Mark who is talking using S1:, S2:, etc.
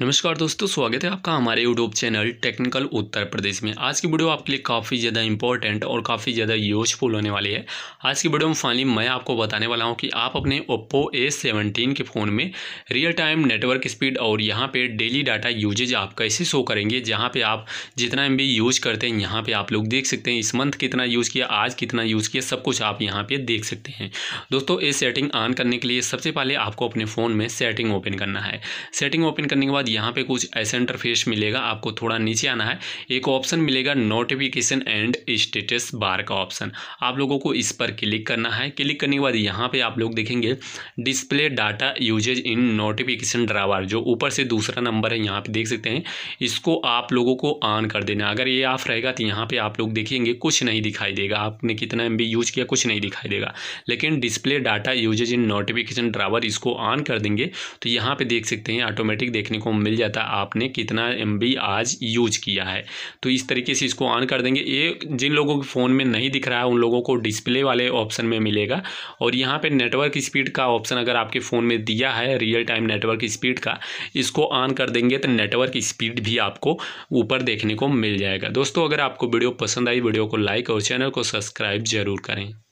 S1: नमस्कार दोस्तों स्वागत है आपका हमारे YouTube channel technical Uttar Pradesh में आज की वीडियो आपके लिए काफ़ी ज़्यादा इंपॉर्टेंट और काफ़ी ज़्यादा यूजफुल होने वाली है आज की वीडियो में फाइनली मैं आपको बताने वाला हूं कि आप अपने ओप्पो ए सेवनटीन के फ़ोन में रियल टाइम नेटवर्क स्पीड और यहाँ पर डेली डाटा यूजेज आप कैसे शो करेंगे जहाँ पर आप जितना एम यूज करते हैं यहाँ पर आप लोग देख सकते हैं इस मंथ कितना यूज़ किया आज कितना यूज़ किया सब कुछ आप यहाँ पर देख सकते हैं दोस्तों ये सेटिंग ऑन करने के लिए सबसे पहले आपको अपने फ़ोन में सेटिंग ओपन करना है सेटिंग ओपन करने के बाद बाद यहाँ पे कुछ ऐसा इंटरफेस मिलेगा आपको थोड़ा नीचे आना है एक ऑप्शन मिलेगा नोटिफिकेशन एंड स्टेटस बार का ऑप्शन आप लोगों को इस पर क्लिक करना है क्लिक करने के बाद यहाँ पे आप लोग देखेंगे display data usage in notification drawer जो ऊपर से दूसरा नंबर है यहाँ पर देख सकते हैं इसको आप लोगों को ऑन कर देना अगर ये ऑफ रहेगा तो यहाँ पर आप लोग देखेंगे कुछ नहीं दिखाई देगा आपने कितना एम यूज किया कुछ नहीं दिखाई देगा लेकिन display data usage in notification drawer इसको ऑन कर देंगे तो यहाँ पे देख सकते हैं ऑटोमेटिक देखने को मिल जाता है आपने कितना एम आज यूज किया है तो इस तरीके से इसको ऑन कर देंगे ये जिन लोगों के फ़ोन में नहीं दिख रहा है उन लोगों को डिस्प्ले वाले ऑप्शन में मिलेगा और यहाँ पर नेटवर्क स्पीड का ऑप्शन अगर आपके फ़ोन में दिया है रियल टाइम नेटवर्क स्पीड का इसको ऑन कर देंगे तो नेटवर्क स्पीड भी आपको ऊपर देखने को मिल जाएगा दोस्तों अगर आपको वीडियो पसंद आई वीडियो को लाइक और चैनल को सब्सक्राइब जरूर करें